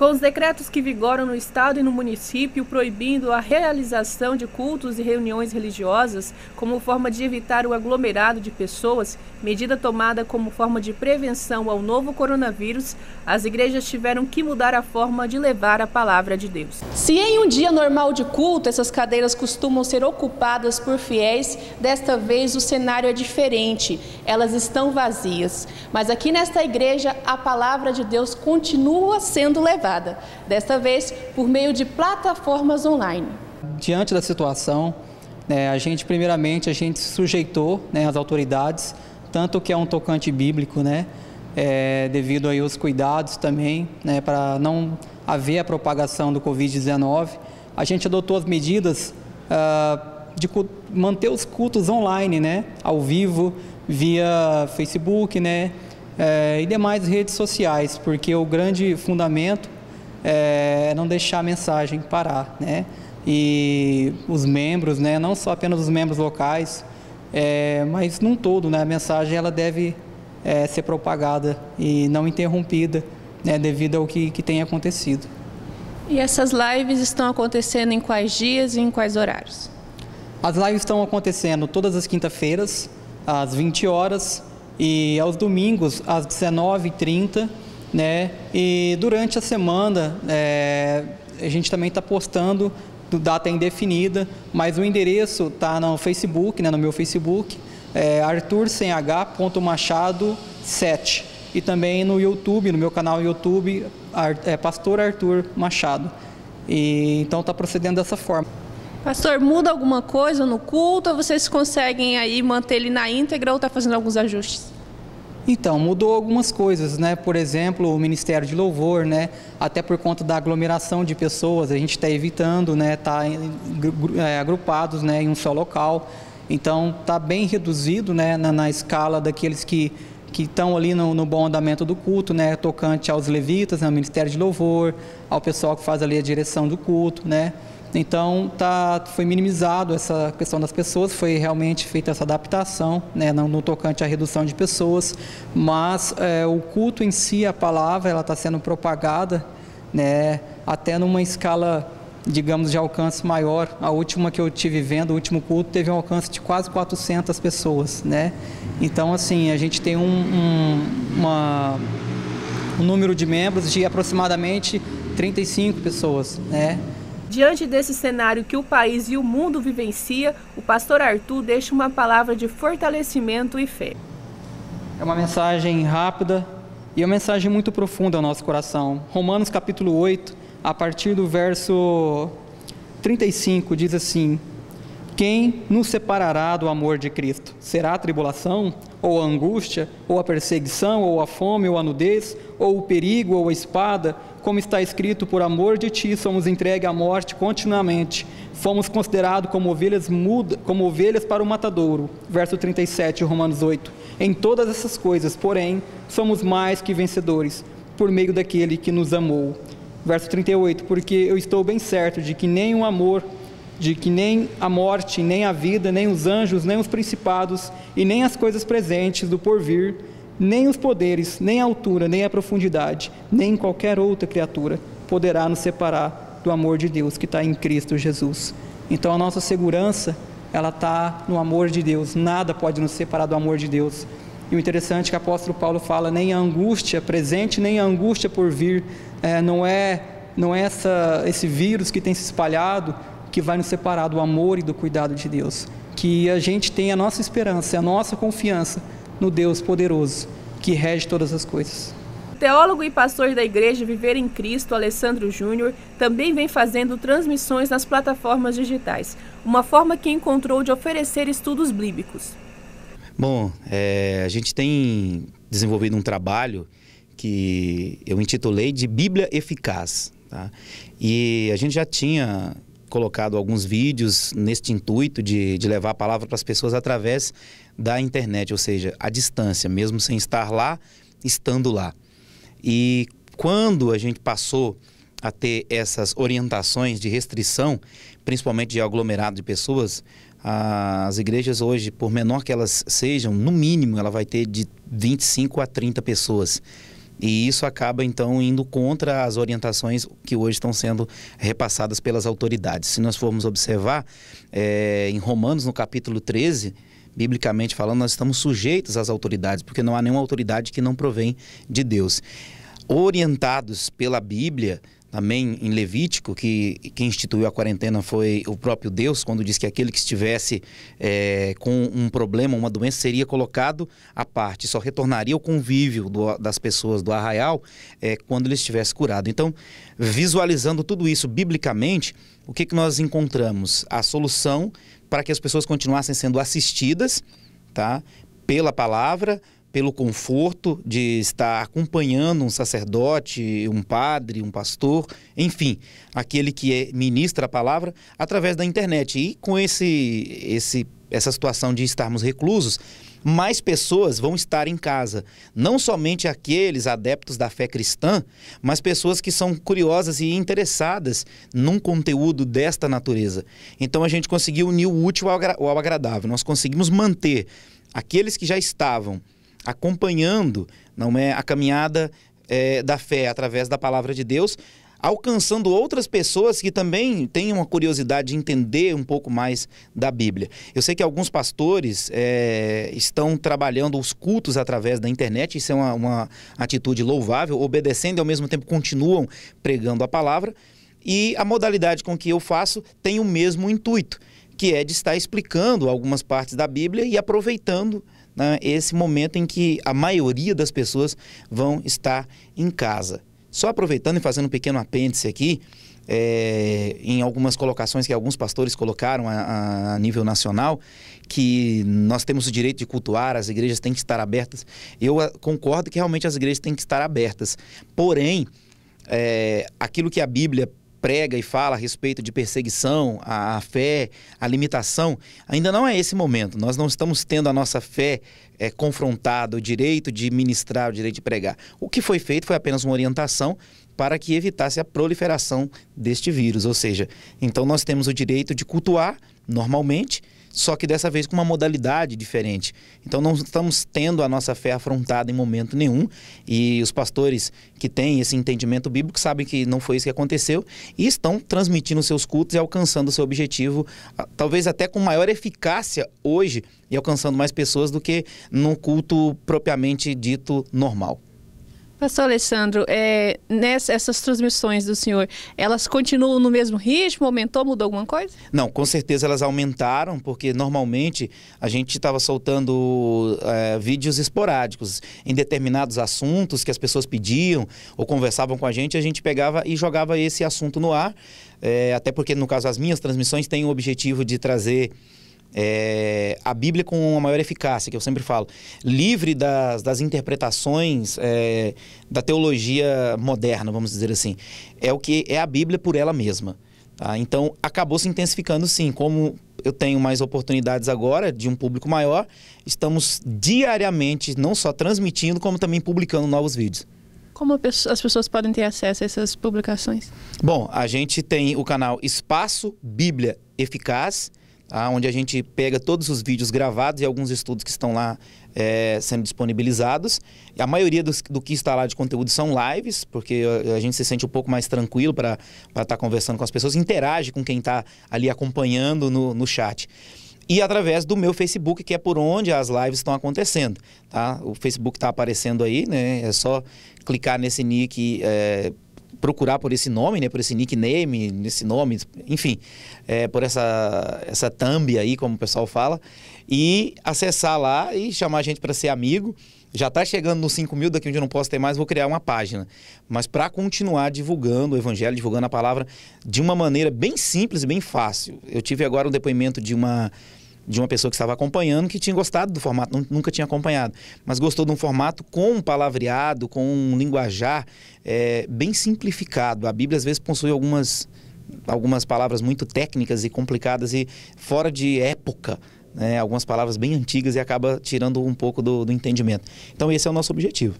com os decretos que vigoram no estado e no município proibindo a realização de cultos e reuniões religiosas como forma de evitar o aglomerado de pessoas, medida tomada como forma de prevenção ao novo coronavírus, as igrejas tiveram que mudar a forma de levar a palavra de Deus. Se em um dia normal de culto essas cadeiras costumam ser ocupadas por fiéis, desta vez o cenário é diferente. Elas estão vazias, mas aqui nesta igreja a palavra de Deus continua sendo levada realizada, desta vez por meio de plataformas online. Diante da situação, né, a gente primeiramente a gente sujeitou né, as autoridades, tanto que é um tocante bíblico, né, é, devido aí aos cuidados também, né, para não haver a propagação do Covid-19. A gente adotou as medidas ah, de manter os cultos online, né, ao vivo, via Facebook, né, eh, e demais redes sociais, porque o grande fundamento é não deixar a mensagem parar, né? E os membros, né, não só apenas os membros locais, é, mas num todo, né, a mensagem ela deve é, ser propagada e não interrompida né, devido ao que, que tem acontecido. E essas lives estão acontecendo em quais dias e em quais horários? As lives estão acontecendo todas as quinta-feiras, às 20 horas, e aos domingos, às 19h30 né? E durante a semana é, a gente também está postando do data indefinida, mas o endereço está no Facebook, né, no meu Facebook, é Arthur sem H. Machado 7 e também no YouTube, no meu canal YouTube, é Pastor Arthur Machado. E então está procedendo dessa forma. Pastor, muda alguma coisa no culto ou vocês conseguem aí manter ele na íntegra ou está fazendo alguns ajustes? Então, mudou algumas coisas, né? Por exemplo, o Ministério de Louvor, né? Até por conta da aglomeração de pessoas, a gente está evitando, né? Tá é, agrupados, né? Em um só local. Então, está bem reduzido, né? Na, na, escala daqueles que que estão ali no, no, bom andamento do culto, né? Tocante aos levitas, né? ao né? Ministério de Louvor, ao pessoal que faz ali a direção do culto, né? Então tá, foi minimizado essa questão das pessoas, foi realmente feita essa adaptação né, no, no tocante à redução de pessoas, mas é, o culto em si, a palavra, ela está sendo propagada né, até numa escala, digamos, de alcance maior. A última que eu tive vendo, o último culto, teve um alcance de quase 400 pessoas. Né? Então, assim, a gente tem um, um, uma, um número de membros de aproximadamente 35 pessoas. Né? Diante desse cenário que o país e o mundo vivencia, o pastor Arthur deixa uma palavra de fortalecimento e fé. É uma mensagem rápida e é uma mensagem muito profunda ao nosso coração. Romanos capítulo 8, a partir do verso 35, diz assim: Quem nos separará do amor de Cristo? Será a tribulação, ou a angústia, ou a perseguição, ou a fome, ou a nudez, ou o perigo, ou a espada? como está escrito, por amor de ti somos entregues à morte continuamente, fomos considerados como ovelhas, muda, como ovelhas para o matadouro. Verso 37, Romanos 8. Em todas essas coisas, porém, somos mais que vencedores, por meio daquele que nos amou. Verso 38, porque eu estou bem certo de que nem o amor, de que nem a morte, nem a vida, nem os anjos, nem os principados, e nem as coisas presentes do porvir, nem os poderes, nem a altura, nem a profundidade, nem qualquer outra criatura poderá nos separar do amor de Deus que está em Cristo Jesus. Então a nossa segurança, ela está no amor de Deus, nada pode nos separar do amor de Deus. E o interessante é que o apóstolo Paulo fala, nem a angústia presente, nem a angústia por vir, é, não é, não é essa, esse vírus que tem se espalhado que vai nos separar do amor e do cuidado de Deus. Que a gente tenha a nossa esperança, a nossa confiança no Deus poderoso que rege todas as coisas. Teólogo e pastor da igreja Viver em Cristo, Alessandro Júnior, também vem fazendo transmissões nas plataformas digitais, uma forma que encontrou de oferecer estudos bíblicos. Bom, é, a gente tem desenvolvido um trabalho que eu intitulei de Bíblia Eficaz. Tá? E a gente já tinha colocado alguns vídeos neste intuito de, de levar a palavra para as pessoas através da internet, ou seja, a distância, mesmo sem estar lá, estando lá. E quando a gente passou a ter essas orientações de restrição, principalmente de aglomerado de pessoas, as igrejas hoje, por menor que elas sejam, no mínimo ela vai ter de 25 a 30 pessoas. E isso acaba então indo contra as orientações que hoje estão sendo repassadas pelas autoridades. Se nós formos observar, é, em Romanos, no capítulo 13, biblicamente falando, nós estamos sujeitos às autoridades, porque não há nenhuma autoridade que não provém de Deus. Orientados pela Bíblia, também em Levítico, que quem instituiu a quarentena foi o próprio Deus, quando disse que aquele que estivesse é, com um problema, uma doença, seria colocado à parte, só retornaria ao convívio do, das pessoas do arraial é, quando ele estivesse curado. Então, visualizando tudo isso biblicamente, o que, que nós encontramos? A solução para que as pessoas continuassem sendo assistidas tá, pela palavra, pelo conforto de estar acompanhando um sacerdote, um padre, um pastor, enfim, aquele que é, ministra a palavra através da internet. E com esse, esse, essa situação de estarmos reclusos, mais pessoas vão estar em casa. Não somente aqueles adeptos da fé cristã, mas pessoas que são curiosas e interessadas num conteúdo desta natureza. Então a gente conseguiu unir o útil ao agradável. Nós conseguimos manter aqueles que já estavam acompanhando não é a caminhada é, da fé através da palavra de Deus, alcançando outras pessoas que também têm uma curiosidade de entender um pouco mais da Bíblia. Eu sei que alguns pastores é, estão trabalhando os cultos através da internet, isso é uma, uma atitude louvável, obedecendo e ao mesmo tempo continuam pregando a palavra. E a modalidade com que eu faço tem o mesmo intuito, que é de estar explicando algumas partes da Bíblia e aproveitando né, esse momento em que a maioria das pessoas vão estar em casa. Só aproveitando e fazendo um pequeno apêndice aqui, é, em algumas colocações que alguns pastores colocaram a, a, nível nacional, que nós temos o direito de cultuar, as igrejas têm que estar abertas. Eu ah, concordo que realmente as igrejas têm que estar abertas. Porém, é, aquilo que a Bíblia prega e fala a respeito de perseguição, a, a fé, a limitação, ainda não é esse momento. Nós não estamos tendo a nossa fé é, confrontada, o direito de ministrar, o direito de pregar. O que foi feito foi apenas uma orientação para que evitasse a proliferação deste vírus. Ou seja, então nós temos o direito de cultuar normalmente, só que dessa vez com uma modalidade diferente. Então não estamos tendo a nossa fé afrontada em momento nenhum, e os pastores que têm esse entendimento bíblico sabem que não foi isso que aconteceu e estão transmitindo seus cultos e alcançando seu objetivo, talvez até com maior eficácia hoje e alcançando mais pessoas do que num culto propriamente dito normal. Pastor Alessandro, é, nessas, essas transmissões do senhor, elas continuam no mesmo ritmo? Aumentou, mudou alguma coisa? Não, com certeza elas aumentaram, porque normalmente a gente estava soltando é, vídeos esporádicos em determinados assuntos que as pessoas pediam ou conversavam com a gente, a gente pegava e jogava esse assunto no ar. É, até porque, no caso, as minhas transmissões têm o objetivo de trazer é, a Bíblia com a maior eficácia, que eu sempre falo, livre das, das interpretações é, da teologia moderna, vamos dizer assim. É o que é a Bíblia por ela mesma. Tá? Então, acabou se intensificando sim. Como eu tenho mais oportunidades agora de um público maior, estamos diariamente não só transmitindo, como também publicando novos vídeos. Como as pessoas podem ter acesso a essas publicações? Bom, a gente tem o canal Espaço Bíblia Eficaz Tá? onde a gente pega todos os vídeos gravados e alguns estudos que estão lá é, sendo disponibilizados. A maioria dos, do que está lá de conteúdo são lives, porque é, a, gente se sente um pouco mais tranquilo para estar tá conversando com as pessoas, interage com quem está ali acompanhando no, no chat e através do meu Facebook, que é por onde as lives estão acontecendo. Tá? O Facebook está aparecendo aí, né? É só clicar nesse nick. É, procurar por esse nome, né, por esse nickname, nesse nome, enfim, é, por essa, essa thumb aí, como o pessoal fala, e acessar lá e chamar a gente para ser amigo. Já está chegando nos 5 mil, daqui onde eu não posso ter mais, vou criar uma página. Mas para continuar divulgando o Evangelho, divulgando a palavra de uma maneira bem simples e bem fácil. Eu tive agora um depoimento de uma de uma pessoa que estava acompanhando que tinha gostado do formato, nunca tinha acompanhado, mas gostou de um formato com um palavreado, com um linguajar é, bem simplificado. A Bíblia às vezes possui algumas, algumas palavras muito técnicas e complicadas e fora de época. Né? algumas palavras bem antigas e acaba tirando um pouco do, do entendimento. Então, esse é o nosso objetivo.